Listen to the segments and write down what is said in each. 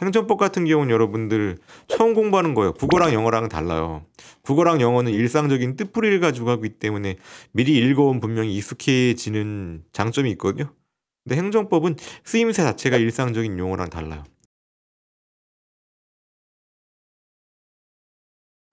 행정법 같은 경우는 여러분들 처음 공부하는 거예요. 국어랑 영어랑 은 달라요. 국어랑 영어는 일상적인 뜻풀이를 가지고 하기 때문에 미리 읽어온 분명히 익숙해지는 장점이 있거든요. 근데 행정법은 쓰임새 자체가 일상적인 용어랑 달라요.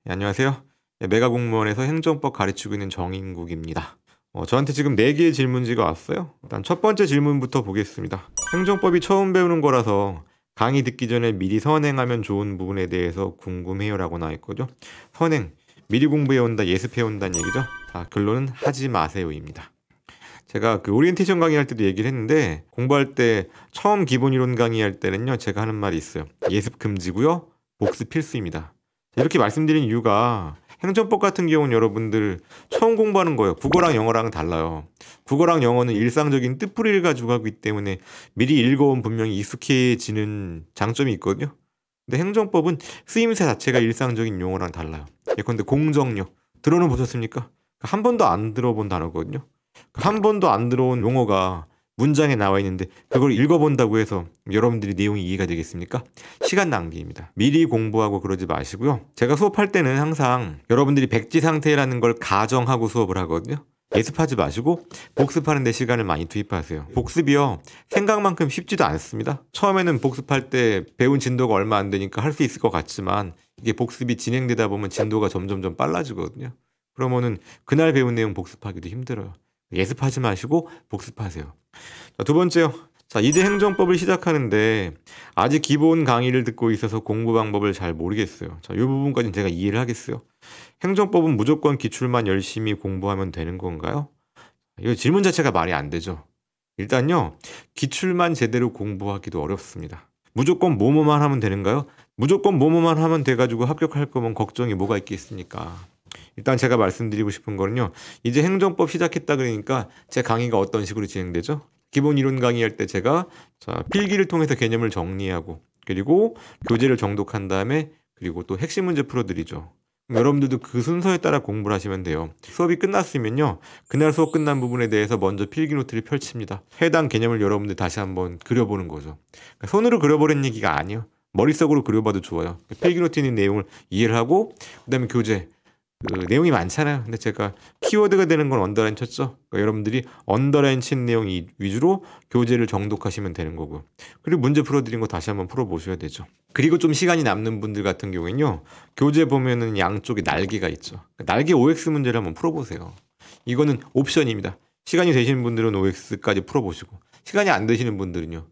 네, 안녕하세요. 예, 메가공무원에서 행정법 가르치고 있는 정인국입니다. 어, 저한테 지금 4개의 질문지가 왔어요. 일단 첫 번째 질문부터 보겠습니다. 행정법이 처음 배우는 거라서 강의 듣기 전에 미리 선행하면 좋은 부분에 대해서 궁금해요라고 나와 있거든요. 선행 미리 공부해 온다 예습해 온다는 얘기죠. 자 아, 결론은 하지 마세요입니다. 제가 그 오리엔테이션 강의할 때도 얘기를 했는데 공부할 때 처음 기본 이론 강의할 때는요 제가 하는 말이 있어요. 예습 금지고요 복습 필수입니다. 이렇게 말씀드린 이유가 행정법 같은 경우는 여러분들 처음 공부하는 거예요. 국어랑 영어랑 달라요. 국어랑 영어는 일상적인 뜻풀이를 가지고 하기 때문에 미리 읽어온 분명히 익숙해지는 장점이 있거든요. 근데 행정법은 쓰임새 자체가 일상적인 용어랑 달라요. 예컨대 공정력 들어는 보셨습니까? 한 번도 안 들어본 단어거든요. 한 번도 안 들어온 용어가 문장에 나와 있는데 그걸 읽어본다고 해서 여러분들이 내용이 이해가 되겠습니까? 시간 낭비입니다. 미리 공부하고 그러지 마시고요. 제가 수업할 때는 항상 여러분들이 백지 상태라는 걸 가정하고 수업을 하거든요. 예습하지 마시고 복습하는 데 시간을 많이 투입하세요. 복습이요. 생각만큼 쉽지도 않습니다. 처음에는 복습할 때 배운 진도가 얼마 안 되니까 할 수 있을 것 같지만 이게 복습이 진행되다 보면 진도가 점점 빨라지거든요. 그러면은 그날 배운 내용 복습하기도 힘들어요. 예습하지 마시고 복습하세요. 자, 두 번째요. 자, 이제 행정법을 시작하는데 아직 기본 강의를 듣고 있어서 공부 방법을 잘 모르겠어요. 자, 이 부분까지는 제가 이해를 하겠어요. 행정법은 무조건 기출만 열심히 공부하면 되는 건가요? 이 질문 자체가 말이 안 되죠. 일단요, 기출만 제대로 공부하기도 어렵습니다. 무조건 뭐뭐만 하면 되는가요? 무조건 뭐뭐만 하면 돼가지고 합격할 거면 걱정이 뭐가 있겠습니까? 일단 제가 말씀드리고 싶은 거는요. 이제 행정법 시작했다 그러니까 제 강의가 어떤 식으로 진행되죠? 기본 이론 강의할 때 제가 자, 필기를 통해서 개념을 정리하고 그리고 교재를 정독한 다음에 그리고 또 핵심 문제 풀어드리죠. 여러분들도 그 순서에 따라 공부를 하시면 돼요. 수업이 끝났으면요. 그날 수업 끝난 부분에 대해서 먼저 필기노트를 펼칩니다. 해당 개념을 여러분들 다시 한번 그려보는 거죠. 그러니까 손으로 그려보는 얘기가 아니에요. 머릿속으로 그려봐도 좋아요. 그러니까 필기노트 있는 내용을 이해를 하고 그다음에 교재 그 내용이 많잖아요. 근데 제가 키워드가 되는 건 언더라인 쳤죠. 그러니까 여러분들이 언더라인 친 내용 위주로 교재를 정독하시면 되는 거고. 그리고 문제 풀어드린 거 다시 한번 풀어보셔야 되죠. 그리고 좀 시간이 남는 분들 같은 경우에는요. 교재 보면은 양쪽에 날개가 있죠. 그러니까 날개 OX 문제를 한번 풀어보세요. 이거는 옵션입니다. 시간이 되시는 분들은 OX까지 풀어보시고 시간이 안 되시는 분들은요.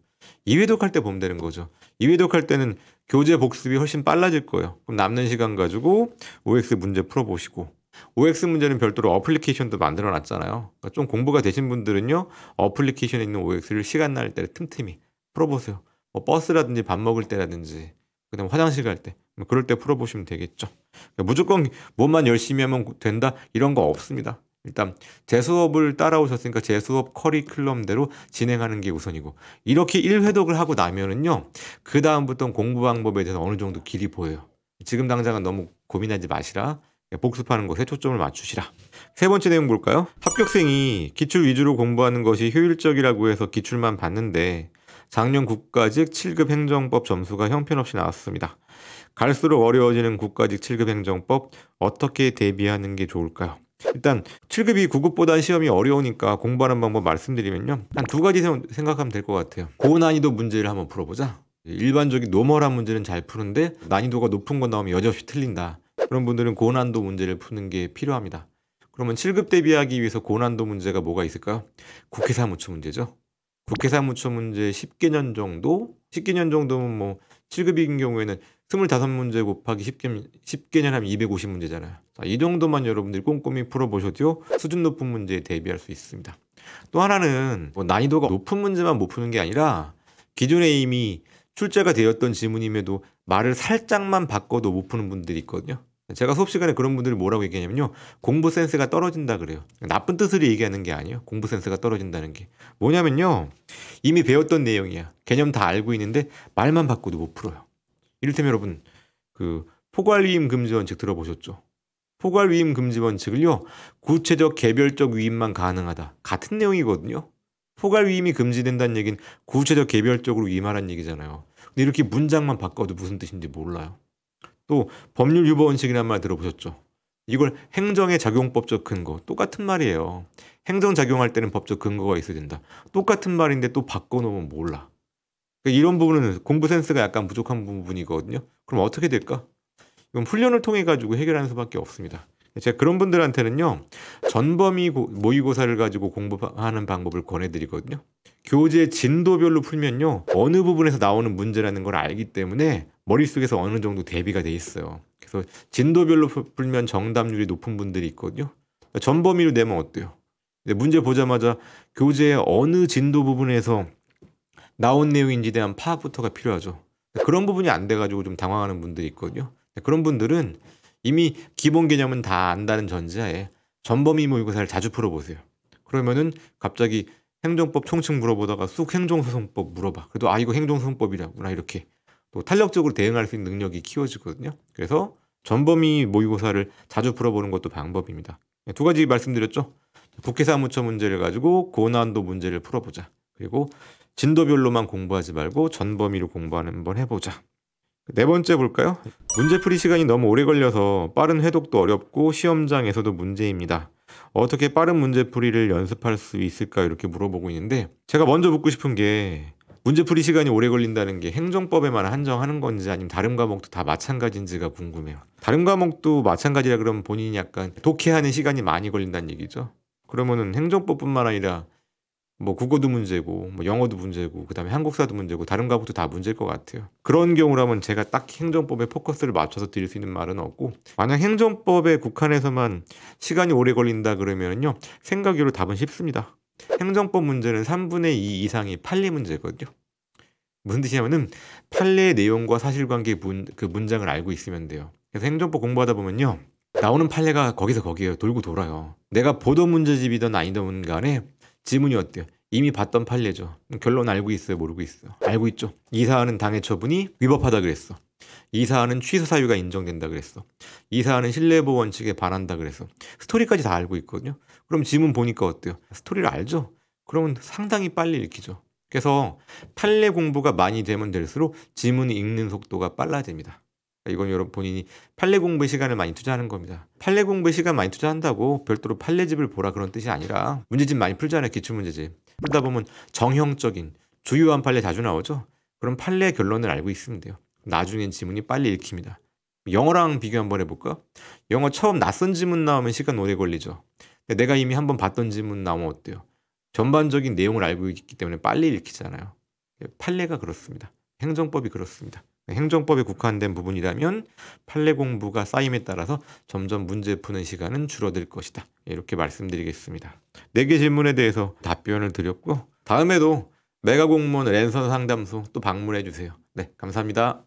이회독할 때 보면 되는 거죠. 이회독할 때는 교재 복습이 훨씬 빨라질 거예요. 그럼 남는 시간 가지고 OX 문제 풀어보시고 OX 문제는 별도로 어플리케이션도 만들어 놨잖아요. 그러니까 좀 공부가 되신 분들은요. 어플리케이션에 있는 OX를 시간 날 때 틈틈이 풀어보세요. 뭐 버스라든지 밥 먹을 때라든지 그다음 화장실 갈때 뭐 그럴 때 풀어보시면 되겠죠. 그러니까 무조건 뭐만 열심히 하면 된다 이런 거 없습니다. 일단 재 수업을 따라오셨으니까 재 수업 커리큘럼대로 진행하는 게 우선이고 이렇게 1회독을 하고 나면은요 그다음부터 공부 방법에 대해서 어느 정도 길이 보여요 지금 당장은 너무 고민하지 마시라 복습하는 것에 초점을 맞추시라 세 번째 내용 볼까요? 합격생이 기출 위주로 공부하는 것이 효율적이라고 해서 기출만 봤는데 작년 국가직 7급 행정법 점수가 형편없이 나왔습니다 갈수록 어려워지는 국가직 7급 행정법 어떻게 대비하는 게 좋을까요? 일단 7급이 9급보다 시험이 어려우니까 공부하는 방법 말씀드리면요. 한 두 가지 생각하면 될 것 같아요. 고난이도 문제를 한번 풀어보자. 일반적인 노멀한 문제는 잘 푸는데 난이도가 높은 거 나오면 여지없이 틀린다. 그런 분들은 고난도 문제를 푸는 게 필요합니다. 그러면 7급 대비하기 위해서 고난도 문제가 뭐가 있을까요? 국회사무처 문제죠. 국회사무처 문제 10개년 정도? 10개년 정도면 뭐 7급인 경우에는 2 5 문제 곱하기 1 0개년 하면 2 5 0 문제잖아요이 정도만 여러분들이 꼼꼼히 풀어보셔도 수준 높은 문제에 대비할 수 있습니다. 또 하나는 뭐 난이도가 높은 문제만 못 푸는 게 아니라 기존에 이미 출제가 되었던 질문임에도 말을 살짝만 바꿔도 못 푸는 분들이 있거든요. 제가 수업 시간에 그런 분들이 뭐라고 얘기하냐면요. 공부 센스가 떨어진다 그래요. 나쁜 뜻으로 얘기하는 게 아니에요. 공부 센스가 떨어진다는 게. 뭐냐면요. 이미 배웠던 내용이야. 개념 다 알고 있는데 말만 바꿔도 못 풀어요. 이를테면 여러분 그 포괄 위임 금지 원칙 들어보셨죠? 포괄 위임 금지 원칙을요 구체적 개별적 위임만 가능하다 같은 내용이거든요. 포괄 위임이 금지된다는 얘기는 구체적 개별적으로 위임하라는 얘기잖아요. 근데 이렇게 문장만 바꿔도 무슨 뜻인지 몰라요. 또 법률 유보 원칙이란 말 들어보셨죠? 이걸 행정의 작용법적 근거 똑같은 말이에요. 행정 작용할 때는 법적 근거가 있어야 된다. 똑같은 말인데 또 바꿔놓으면 몰라. 그러니까 이런 부분은 공부 센스가 약간 부족한 부분이거든요. 그럼 어떻게 될까? 이건 훈련을 통해 가지고 해결하는 수밖에 없습니다. 제가 그런 분들한테는요 전범위 모의고사를 가지고 공부하는 방법을 권해드리거든요. 교재 진도별로 풀면요 어느 부분에서 나오는 문제라는 걸 알기 때문에 머릿속에서 어느 정도 대비가 돼 있어요. 그래서 진도별로 풀면 정답률이 높은 분들이 있거든요. 전범위로 내면 어때요? 문제 보자마자 교재의 어느 진도 부분에서 나온 내용인지 대한 파악부터가 필요하죠. 그런 부분이 안 돼가지고 좀 당황하는 분들이 있거든요. 네, 그런 분들은 이미 기본 개념은 다 안다는 전제하에 전범위 모의고사를 자주 풀어보세요. 그러면은 갑자기 행정법 총칭 물어보다가 쑥 행정소송법 물어봐. 그래도 아 이거 행정소송법이라구나 이렇게 또 탄력적으로 대응할 수 있는 능력이 키워지거든요. 그래서 전범위 모의고사를 자주 풀어보는 것도 방법입니다. 네, 두 가지 말씀드렸죠. 네, 국회사무처 문제를 가지고 고난도 문제를 풀어보자. 그리고 진도별로만 공부하지 말고 전 범위로 공부하는 한번 해보자. 네 번째 볼까요? 문제풀이 시간이 너무 오래 걸려서 빠른 해독도 어렵고 시험장에서도 문제입니다. 어떻게 빠른 문제풀이를 연습할 수 있을까 이렇게 물어보고 있는데 제가 먼저 묻고 싶은 게 문제풀이 시간이 오래 걸린다는 게 행정법에만 한정하는 건지 아니면 다른 과목도 다 마찬가지인지가 궁금해요. 다른 과목도 마찬가지라 그러면 본인이 약간 독해하는 시간이 많이 걸린다는 얘기죠. 그러면은 행정법뿐만 아니라 뭐 국어도 문제고 뭐 영어도 문제고 그다음에 한국사도 문제고 다른 과목도 다 문제일 것 같아요. 그런 경우라면 제가 딱 행정법에 포커스를 맞춰서 드릴 수 있는 말은 없고 만약 행정법에 국한해서만 시간이 오래 걸린다 그러면요 생각으로 답은 쉽습니다. 행정법 문제는 3분의 2 이상이 판례 문제거든요. 무슨 뜻이냐면은 판례 내용과 사실관계 문, 그 문장을 알고 있으면 돼요. 그래서 행정법 공부하다 보면요 나오는 판례가 거기서 거기에요 돌고 돌아요. 내가 보던 문제집이든 아니든 간에 지문이 어때요? 이미 봤던 판례죠. 결론 알고 있어요, 모르고 있어요. 알고 있죠. 이 사안은 당해 처분이 위법하다 그랬어. 이 사안은 취소 사유가 인정된다 그랬어. 이 사안은 신뢰보호 원칙에 반한다 그랬어. 스토리까지 다 알고 있거든요. 그럼 지문 보니까 어때요? 스토리를 알죠. 그러면 상당히 빨리 읽히죠. 그래서 판례 공부가 많이 되면 될수록 지문 읽는 속도가 빨라집니다. 이건 여러분 본인이 판례 공부의 시간을 많이 투자하는 겁니다. 판례 공부의 시간 많이 투자한다고 별도로 판례집을 보라 그런 뜻이 아니라 문제집 많이 풀잖아요. 기출문제집. 풀다 보면 정형적인 주요한 판례 자주 나오죠. 그럼 판례 결론을 알고 있으면 돼요. 나중엔 지문이 빨리 읽힙니다. 영어랑 비교 한번 해볼까? 영어 처음 낯선 지문 나오면 시간 오래 걸리죠. 내가 이미 한번 봤던 지문 나오면 어때요? 전반적인 내용을 알고 있기 때문에 빨리 읽히잖아요. 판례가 그렇습니다. 행정법이 그렇습니다. 행정법에 국한된 부분이라면 판례 공부가 쌓임에 따라서 점점 문제 푸는 시간은 줄어들 것이다. 이렇게 말씀드리겠습니다. 네 개 질문에 대해서 답변을 드렸고 다음에도 메가 공무원 랜선 상담소 또 방문해 주세요. 네, 감사합니다.